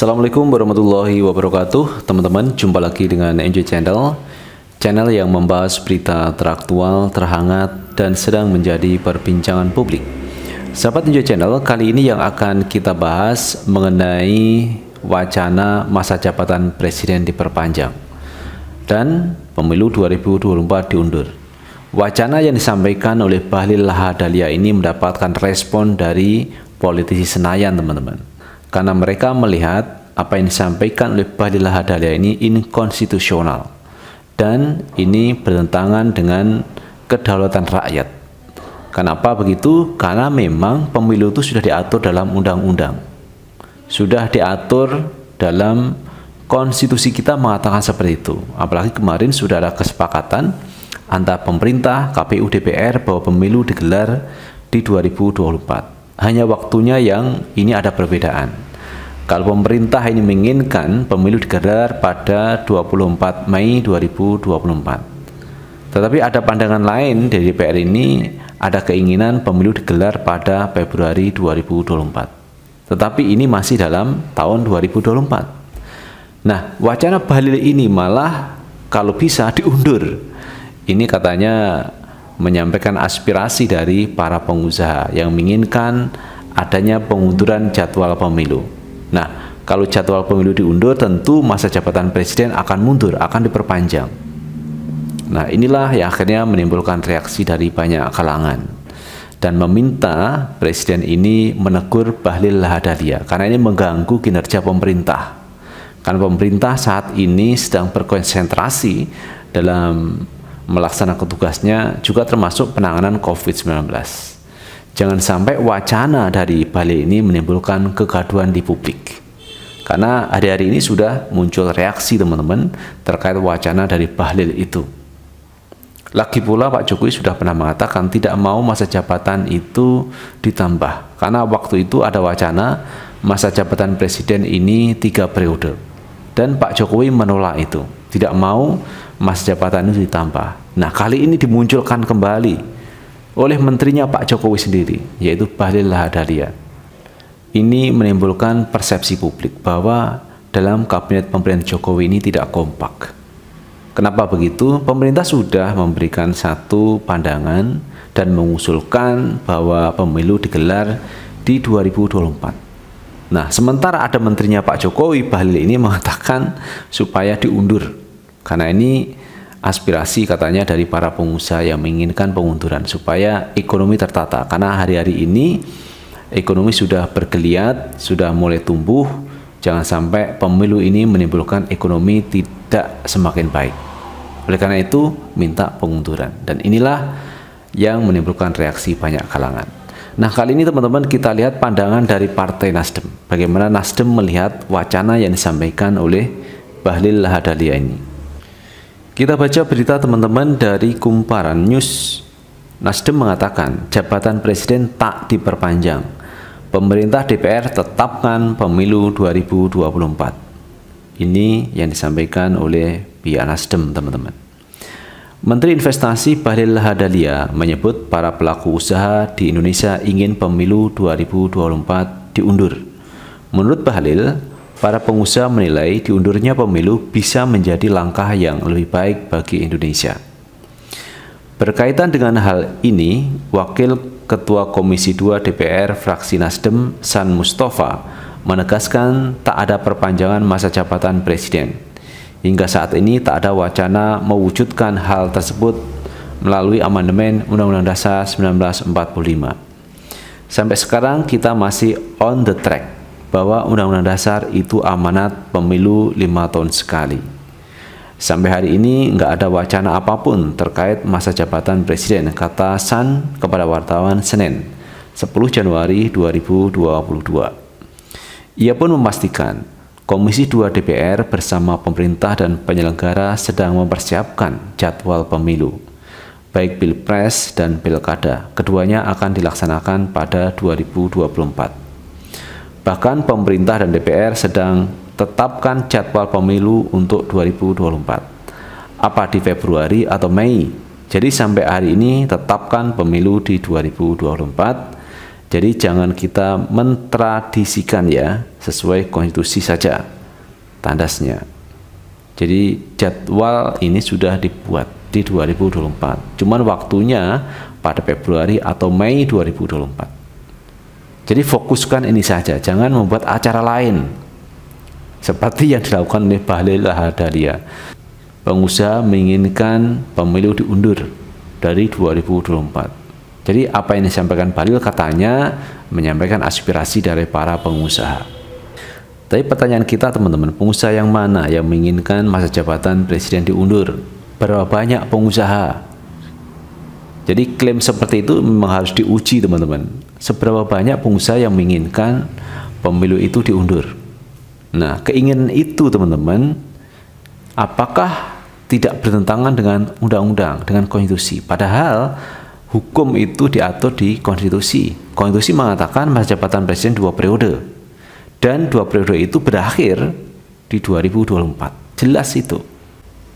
Assalamualaikum warahmatullahi wabarakatuh Teman-teman, jumpa lagi dengan NJ Channel Channel yang membahas berita teraktual, terhangat, dan sedang menjadi perbincangan publik Sahabat NJ Channel, kali ini yang akan kita bahas mengenai wacana masa jabatan presiden diperpanjang dan pemilu 2024 diundur Wacana yang disampaikan oleh Bahlil Lahadalia ini mendapatkan respon dari politisi Senayan teman-teman karena mereka melihat apa yang disampaikan oleh Bahlilah Hadalia ini inkonstitusional dan ini bertentangan dengan kedaulatan rakyat. Kenapa begitu? Karena memang pemilu itu sudah diatur dalam undang-undang. Sudah diatur dalam konstitusi kita mengatakan seperti itu. Apalagi kemarin sudah ada kesepakatan antara pemerintah, KPU, DPR bahwa pemilu digelar di 2024. Hanya waktunya yang ini ada perbedaan. Kalau pemerintah ini menginginkan pemilu digelar pada 24 Mei 2024. Tetapi ada pandangan lain dari DPR ini ada keinginan pemilu digelar pada Februari 2024. Tetapi ini masih dalam tahun 2024. Nah, wacana Bahlil ini malah kalau bisa diundur. Ini katanya menyampaikan aspirasi dari para pengusaha yang menginginkan adanya pengunduran jadwal pemilu. Nah, kalau jadwal pemilu diundur, tentu masa jabatan presiden akan mundur, akan diperpanjang. Nah, inilah yang akhirnya menimbulkan reaksi dari banyak kalangan dan meminta presiden ini menegur Bahlil Lahadalia karena ini mengganggu kinerja pemerintah. Karena pemerintah saat ini sedang berkonsentrasi dalam melaksanakan tugasnya juga termasuk penanganan COVID-19. Jangan sampai wacana dari Bali ini menimbulkan kegaduhan di publik. Karena hari-hari ini sudah muncul reaksi teman-teman terkait wacana dari Bahlil itu. Lagi pula Pak Jokowi sudah pernah mengatakan tidak mau masa jabatan itu ditambah. Karena waktu itu ada wacana masa jabatan presiden ini tiga periode. Dan Pak Jokowi menolak itu tidak mau mas jabatan itu ditambah. Nah, kali ini dimunculkan kembali oleh menterinya Pak Jokowi sendiri, yaitu Bahlil Lahadalia. Ini menimbulkan persepsi publik bahwa dalam kabinet pemerintahan Jokowi ini tidak kompak. Kenapa begitu? Pemerintah sudah memberikan satu pandangan dan mengusulkan bahwa pemilu digelar di 2024. Nah, sementara ada menterinya Pak Jokowi, Bahlil ini mengatakan supaya diundur. Karena ini aspirasi katanya dari para pengusaha yang menginginkan pengunduran supaya ekonomi tertata. Karena hari-hari ini ekonomi sudah bergeliat, sudah mulai tumbuh. Jangan sampai pemilu ini menimbulkan ekonomi tidak semakin baik. Oleh karena itu, minta pengunduran. Dan inilah yang menimbulkan reaksi banyak kalangan. Nah, kali ini teman-teman kita lihat pandangan dari Partai Nasdem. Bagaimana Nasdem melihat wacana yang disampaikan oleh Bahlil Lahadalia ini. Kita baca berita teman-teman dari Kumparan News. Nasdem mengatakan jabatan presiden tak diperpanjang. Pemerintah DPR tetapkan pemilu 2024. Ini yang disampaikan oleh pihak Nasdem, teman-teman. Menteri Investasi Bahlil Lahadalia menyebut para pelaku usaha di Indonesia ingin pemilu 2024 diundur. Menurut Bahlil, para pengusaha menilai diundurnya pemilu bisa menjadi langkah yang lebih baik bagi Indonesia. Berkaitan dengan hal ini, Wakil Ketua Komisi 2 DPR fraksi Nasdem San Mustafa menegaskan tak ada perpanjangan masa jabatan presiden. Hingga saat ini tak ada wacana mewujudkan hal tersebut melalui amandemen Undang-Undang Dasar 1945. Sampai sekarang kita masih on the track bahwa Undang-Undang Dasar itu amanat pemilu lima tahun sekali. Sampai hari ini nggak ada wacana apapun terkait masa jabatan presiden, kata San kepada wartawan Senin, 10 Januari 2022. Ia pun memastikan Komisi 2 DPR bersama pemerintah dan penyelenggara sedang mempersiapkan jadwal pemilu, baik Pilpres dan Pilkada. Keduanya akan dilaksanakan pada 2024. Bahkan pemerintah dan DPR sedang tetapkan jadwal pemilu untuk 2024. Apa di Februari atau Mei? Jadi sampai hari ini tetapkan pemilu di 2024 jadi jangan kita mentradisikan ya sesuai konstitusi saja tandasnya. Jadi jadwal ini sudah dibuat di 2024. Cuman waktunya pada Februari atau Mei 2024. Jadi fokuskan ini saja, jangan membuat acara lain seperti yang dilakukan oleh Bahlil Lahadalia. Pengusaha menginginkan pemilu diundur dari 2024 jadi apa yang disampaikan Balil katanya menyampaikan aspirasi dari para pengusaha. Tapi pertanyaan kita teman-teman, pengusaha yang mana yang menginginkan masa jabatan presiden diundur? Berapa banyak pengusaha? Jadi klaim seperti itu memang harus diuji teman-teman. Seberapa banyak pengusaha yang menginginkan pemilu itu diundur? Nah, keinginan itu teman-teman, apakah tidak bertentangan dengan undang-undang, dengan konstitusi? Padahal hukum itu diatur di konstitusi. Konstitusi mengatakan masa jabatan presiden dua periode dan dua periode itu berakhir di 2024. Jelas itu.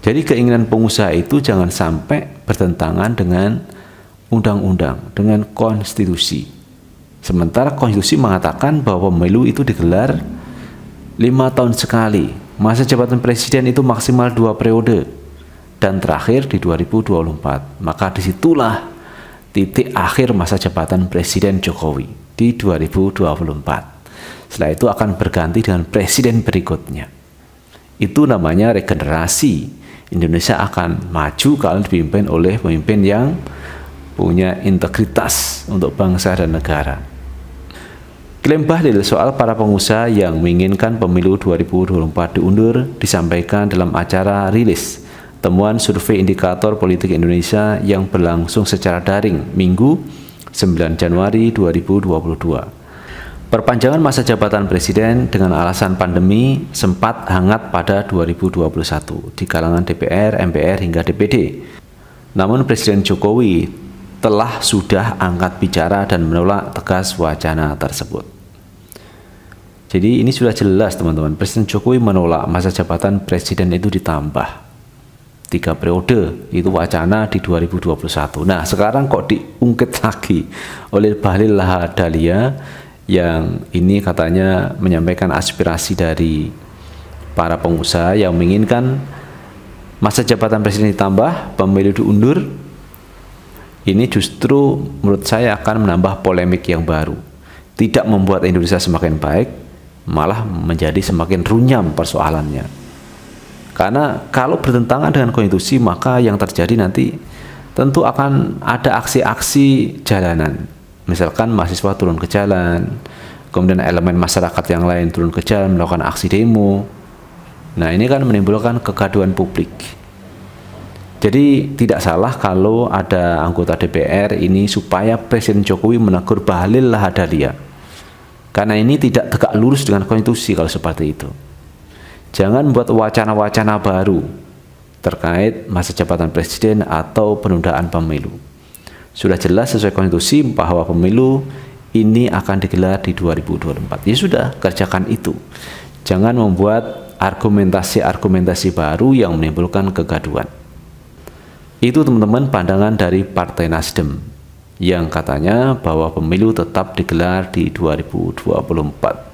Jadi keinginan pengusaha itu jangan sampai bertentangan dengan undang-undang, dengan konstitusi. Sementara konstitusi mengatakan bahwa pemilu itu digelar lima tahun sekali. Masa jabatan presiden itu maksimal dua periode dan terakhir di 2024. Maka disitulah titik akhir masa jabatan Presiden Jokowi di 2024. Setelah itu akan berganti dengan presiden berikutnya. Itu namanya regenerasi. Indonesia akan maju kalau dipimpin oleh pemimpin yang punya integritas untuk bangsa dan negara. Klaim Bahlil soal para pengusaha yang menginginkan pemilu 2024 diundur disampaikan dalam acara rilis temuan survei indikator politik Indonesia yang berlangsung secara daring Minggu 9 Januari 2022. Perpanjangan masa jabatan presiden dengan alasan pandemi sempat hangat pada 2021 di kalangan DPR, MPR hingga DPD. Namun Presiden Jokowi telah sudah angkat bicara dan menolak tegas wacana tersebut. Jadi ini sudah jelas teman-teman, Presiden Jokowi menolak masa jabatan presiden itu ditambah tiga periode itu wacana di 2021. Nah sekarang kok diungkit lagi oleh Bahlil Lahadalia yang ini katanya menyampaikan aspirasi dari para pengusaha yang menginginkan masa jabatan presiden ditambah, pemilu diundur. Ini justru menurut saya akan menambah polemik yang baru. Tidak membuat Indonesia semakin baik, malah menjadi semakin runyam persoalannya. Karena kalau bertentangan dengan konstitusi maka yang terjadi nanti tentu akan ada aksi-aksi jalanan. Misalkan mahasiswa turun ke jalan, kemudian elemen masyarakat yang lain turun ke jalan melakukan aksi demo. Nah, ini kan menimbulkan kegaduhan publik. Jadi tidak salah kalau ada anggota DPR ini supaya Presiden Jokowi menegur Bahlil Lahadalia. Karena ini tidak tegak lurus dengan konstitusi kalau seperti itu. Jangan buat wacana-wacana baru terkait masa jabatan presiden atau penundaan pemilu. Sudah jelas sesuai konstitusi bahwa pemilu ini akan digelar di 2024. Ya sudah, kerjakan itu. Jangan membuat argumentasi-argumentasi baru yang menimbulkan kegaduhan. Itu teman-teman pandangan dari Partai Nasdem yang katanya bahwa pemilu tetap digelar di 2024.